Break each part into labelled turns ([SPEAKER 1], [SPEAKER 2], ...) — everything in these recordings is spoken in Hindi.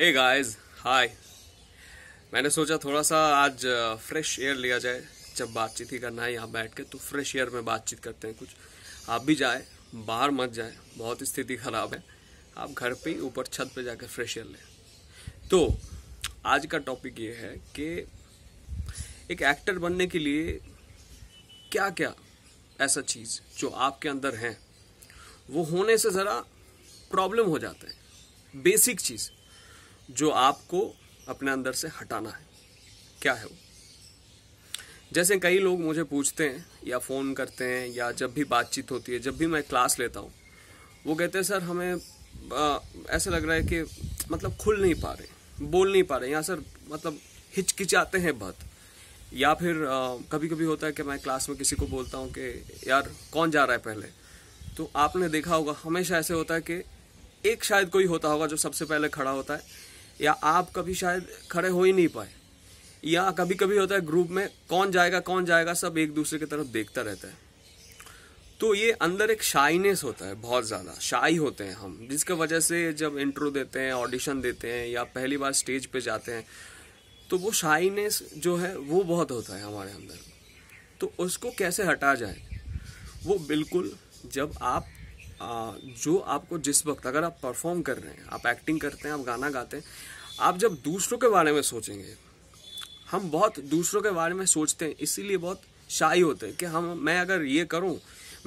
[SPEAKER 1] हे गाइस हाय मैंने सोचा थोड़ा सा आज फ्रेश एयर लिया जाए जब बातचीत ही करना है यहाँ बैठ के तो फ्रेश एयर में बातचीत करते हैं कुछ आप भी जाए बाहर मत जाए बहुत स्थिति ख़राब है आप घर पे ही ऊपर छत पे जाकर फ्रेश एयर लें तो आज का टॉपिक ये है कि एक एक्टर बनने के लिए क्या क्या ऐसा चीज़ जो आपके अंदर है वो होने से ज़रा प्रॉब्लम हो जाता है बेसिक चीज़ जो आपको अपने अंदर से हटाना है क्या है वो जैसे कई लोग मुझे पूछते हैं या फ़ोन करते हैं या जब भी बातचीत होती है जब भी मैं क्लास लेता हूँ वो कहते हैं सर हमें ऐसा लग रहा है कि मतलब खुल नहीं पा रहे बोल नहीं पा रहे या सर मतलब हिचकिचाते हैं बहुत या फिर आ, कभी कभी होता है कि मैं क्लास में किसी को बोलता हूँ कि यार कौन जा रहा है पहले तो आपने देखा होगा हमेशा ऐसे होता है कि एक शायद कोई होता होगा जो सबसे पहले खड़ा होता है या आप कभी शायद खड़े हो ही नहीं पाए या कभी कभी होता है ग्रुप में कौन जाएगा कौन जाएगा सब एक दूसरे की तरफ देखता रहता है तो ये अंदर एक शाइनेस होता है बहुत ज़्यादा शाई होते हैं हम जिसके वजह से जब इंट्रो देते हैं ऑडिशन देते हैं या पहली बार स्टेज पे जाते हैं तो वो शाइनेस जो है वो बहुत होता है हमारे अंदर तो उसको कैसे हटा जाए वो बिल्कुल जब आप जो आपको जिस वक्त अगर आप परफॉर्म कर रहे हैं आप एक्टिंग करते हैं आप गाना गाते हैं आप जब दूसरों के बारे में सोचेंगे हम बहुत दूसरों के बारे में सोचते हैं इसीलिए बहुत शाही होते हैं कि हम मैं अगर ये करूँ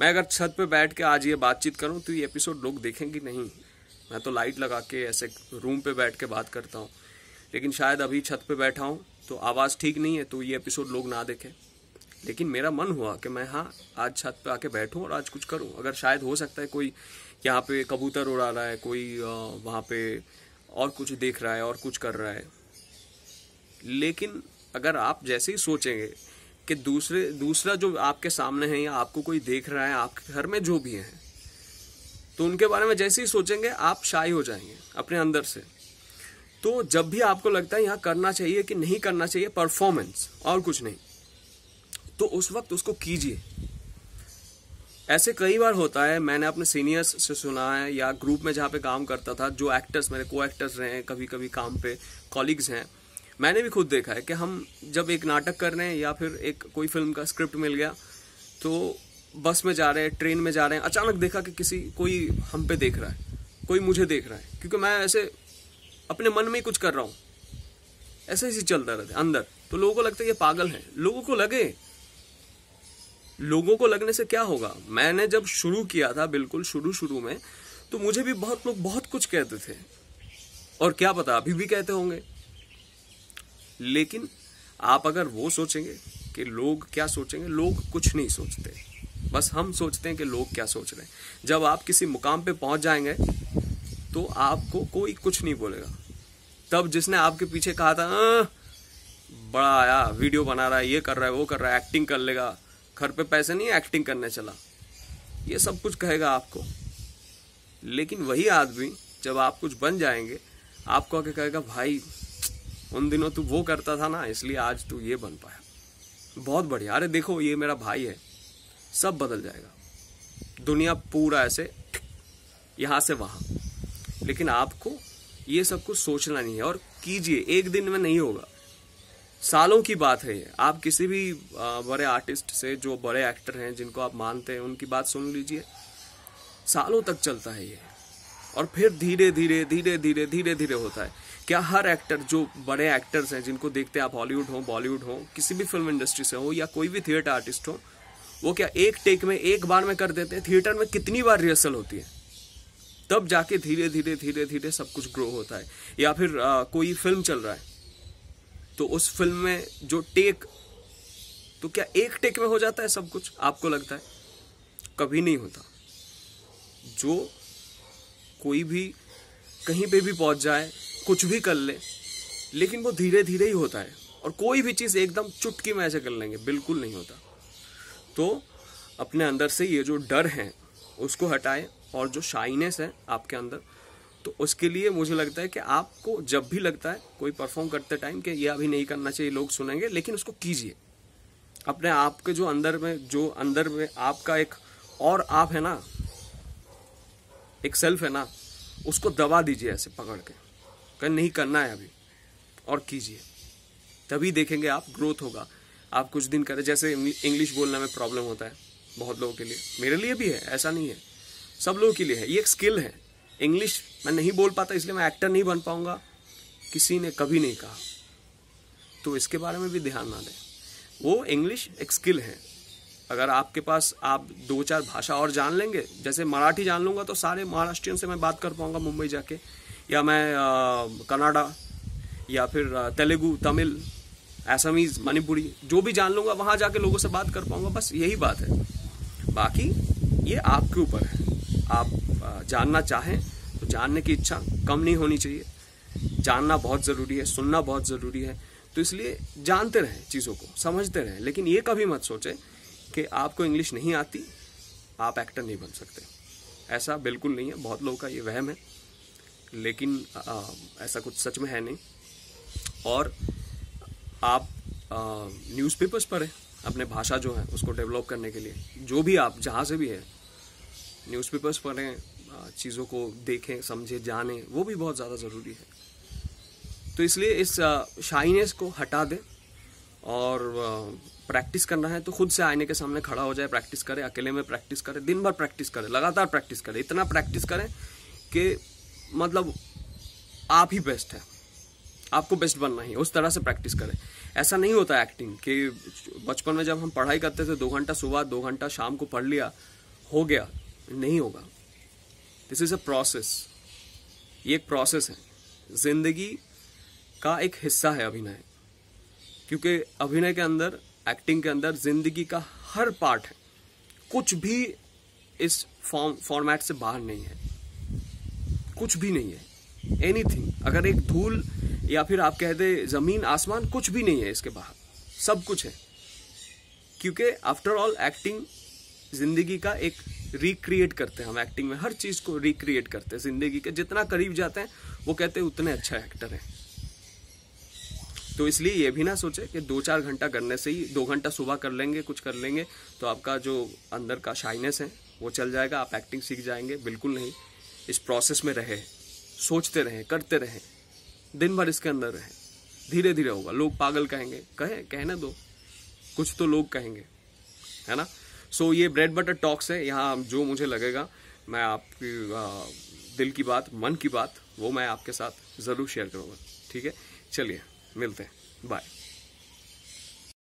[SPEAKER 1] मैं अगर छत पे बैठ के आज ये बातचीत करूँ तो ये एपिसोड लोग देखेंगे नहीं मैं तो लाइट लगा के ऐसे रूम पे बैठ के बात करता हूँ लेकिन शायद अभी छत पे बैठा हूँ तो आवाज़ ठीक नहीं है तो ये एपिसोड लोग ना देखें लेकिन मेरा मन हुआ कि मैं हाँ आज छत पे आके बैठूं और आज कुछ करूं अगर शायद हो सकता है कोई यहाँ पे कबूतर उड़ा रहा है कोई वहाँ पे और कुछ देख रहा है और कुछ कर रहा है लेकिन अगर आप जैसे ही सोचेंगे कि दूसरे दूसरा जो आपके सामने है या आपको कोई देख रहा है आपके घर में जो भी हैं तो उनके बारे में जैसे ही सोचेंगे आप शाही हो जाएंगे अपने अंदर से तो जब भी आपको लगता है यहाँ करना चाहिए कि नहीं करना चाहिए परफॉर्मेंस और कुछ नहीं तो उस वक्त उसको कीजिए ऐसे कई बार होता है मैंने अपने सीनियर्स से सुना है या ग्रुप में जहाँ पे काम करता था जो एक्टर्स मेरे को एक्टर्स रहे हैं कभी कभी काम पे कॉलिग्स हैं मैंने भी खुद देखा है कि हम जब एक नाटक कर रहे हैं या फिर एक कोई फिल्म का स्क्रिप्ट मिल गया तो बस में जा रहे हैं ट्रेन में जा रहे हैं अचानक देखा कि किसी कोई हम पे देख रहा है कोई मुझे देख रहा है क्योंकि मैं ऐसे अपने मन में ही कुछ कर रहा हूँ ऐसे ही चलता रहता है अंदर तो लोगों को लगता है ये पागल है लोगों को लगे लोगों को लगने से क्या होगा मैंने जब शुरू किया था बिल्कुल शुरू शुरू में तो मुझे भी बहुत लोग बहुत कुछ कहते थे और क्या पता अभी भी कहते होंगे लेकिन आप अगर वो सोचेंगे कि लोग क्या सोचेंगे लोग कुछ नहीं सोचते बस हम सोचते हैं कि लोग क्या सोच रहे हैं जब आप किसी मुकाम पे पहुंच जाएंगे तो आपको कोई कुछ नहीं बोलेगा तब जिसने आपके पीछे कहा था बड़ा आया वीडियो बना रहा है ये कर रहा है वो कर रहा है एक्टिंग कर लेगा घर पे पैसे नहीं एक्टिंग करने चला ये सब कुछ कहेगा आपको लेकिन वही आदमी जब आप कुछ बन जाएंगे आपको आके कहेगा भाई उन दिनों तू वो करता था ना इसलिए आज तू ये बन पाया बहुत बढ़िया अरे देखो ये मेरा भाई है सब बदल जाएगा दुनिया पूरा ऐसे यहाँ से वहाँ लेकिन आपको ये सब कुछ सोचना नहीं है और कीजिए एक दिन में नहीं होगा सालों की बात है ये आप किसी भी बड़े आर्टिस्ट से जो बड़े एक्टर हैं जिनको आप मानते हैं उनकी बात सुन लीजिए सालों तक चलता है ये और फिर धीरे धीरे धीरे धीरे धीरे धीरे होता है क्या हर एक्टर जो बड़े एक्टर्स हैं जिनको देखते हैं आप हॉलीवुड हों बॉलीवुड हो किसी भी फिल्म इंडस्ट्री से हो या कोई भी थिएटर आर्टिस्ट हो वो क्या एक टेक में एक बार में कर देते हैं थिएटर में कितनी बार रिहर्सल होती है तब जाके धीरे धीरे धीरे धीरे सब कुछ ग्रो होता है या फिर आ, कोई फिल्म चल रहा है तो उस फिल्म में जो टेक तो क्या एक टेक में हो जाता है सब कुछ आपको लगता है कभी नहीं होता जो कोई भी कहीं पे भी पहुंच जाए कुछ भी कर ले लेकिन वो धीरे धीरे ही होता है और कोई भी चीज़ एकदम चुटकी में ऐसे कर लेंगे बिल्कुल नहीं होता तो अपने अंदर से ये जो डर है उसको हटाएं और जो शाइनेस है आपके अंदर तो उसके लिए मुझे लगता है कि आपको जब भी लगता है कोई परफॉर्म करते टाइम कि यह अभी नहीं करना चाहिए लोग सुनेंगे लेकिन उसको कीजिए अपने आप के जो अंदर में जो अंदर में आपका एक और आप है ना एक सेल्फ है ना उसको दबा दीजिए ऐसे पकड़ के कहीं नहीं करना है अभी और कीजिए तभी देखेंगे आप ग्रोथ होगा आप कुछ दिन करें जैसे इंग्लिश बोलने में प्रॉब्लम होता है बहुत लोगों के लिए मेरे लिए भी है ऐसा नहीं है सब लोगों के लिए है ये एक स्किल है इंग्लिश मैं नहीं बोल पाता इसलिए मैं एक्टर नहीं बन पाऊँगा किसी ने कभी नहीं कहा तो इसके बारे में भी ध्यान ना दें वो इंग्लिश एक स्किल है अगर आपके पास आप दो चार भाषा और जान लेंगे जैसे मराठी जान लूँगा तो सारे महाराष्ट्रियन से मैं बात कर पाऊँगा मुंबई जाके या मैं कनाडा या फिर तेलुगू तमिल एसमीज मणिपुरी जो भी जान लूँगा वहाँ जाके लोगों से बात कर पाऊँगा बस यही बात है बाकी ये आपके ऊपर है आप जानना चाहें तो जानने की इच्छा कम नहीं होनी चाहिए जानना बहुत ज़रूरी है सुनना बहुत ज़रूरी है तो इसलिए जानते रहें चीज़ों को समझते रहें लेकिन ये कभी मत सोचें कि आपको इंग्लिश नहीं आती आप एक्टर नहीं बन सकते ऐसा बिल्कुल नहीं है बहुत लोगों का ये वहम है लेकिन आ, ऐसा कुछ सच में है नहीं और आप न्यूज़पेपर्स पढ़ें अपने भाषा जो है उसको डेवलप करने के लिए जो भी आप जहाँ से भी है न्यूज़पेपर्स पढ़ें चीज़ों को देखें समझें जानें वो भी बहुत ज़्यादा ज़रूरी है तो इसलिए इस शाइनेस को हटा दें और प्रैक्टिस करना है तो खुद से आईने के सामने खड़ा हो जाए प्रैक्टिस करें अकेले में प्रैक्टिस करें दिन भर प्रैक्टिस करें लगातार प्रैक्टिस करें इतना प्रैक्टिस करें कि मतलब आप ही बेस्ट हैं आपको बेस्ट बनना ही उस तरह से प्रैक्टिस करें ऐसा नहीं होता एक्टिंग कि बचपन में जब हम पढ़ाई करते थे दो घंटा सुबह दो घंटा शाम को पढ़ लिया हो गया नहीं होगा दिस इज अ प्रोसेस ये एक प्रोसेस है जिंदगी का एक हिस्सा है अभिनय क्योंकि अभिनय के अंदर एक्टिंग के अंदर जिंदगी का हर पार्ट है कुछ भी इस फॉर्म फॉर्मेट से बाहर नहीं है कुछ भी नहीं है एनीथिंग अगर एक धूल या फिर आप कह दे जमीन आसमान कुछ भी नहीं है इसके बाहर सब कुछ है क्योंकि आफ्टर ऑल एक्टिंग जिंदगी का एक रिक्रिएट करते हैं हम एक्टिंग में हर चीज़ को रिक्रिएट करते हैं जिंदगी के जितना करीब जाते हैं वो कहते हैं उतने अच्छा एक्टर है तो इसलिए ये भी ना सोचे कि दो चार घंटा करने से ही दो घंटा सुबह कर लेंगे कुछ कर लेंगे तो आपका जो अंदर का शाइनेस है वो चल जाएगा आप एक्टिंग सीख जाएंगे बिल्कुल नहीं इस प्रोसेस में रहे सोचते रहें करते रहें दिन भर इसके अंदर रहें धीरे धीरे होगा लोग पागल कहेंगे कहे कहने दो कुछ तो लोग कहेंगे है ना सो ये ब्रेड बटर टॉक्स है यहाँ जो मुझे लगेगा मैं आपकी दिल की बात मन की बात वो मैं आपके साथ ज़रूर शेयर करूँगा ठीक है चलिए मिलते हैं बाय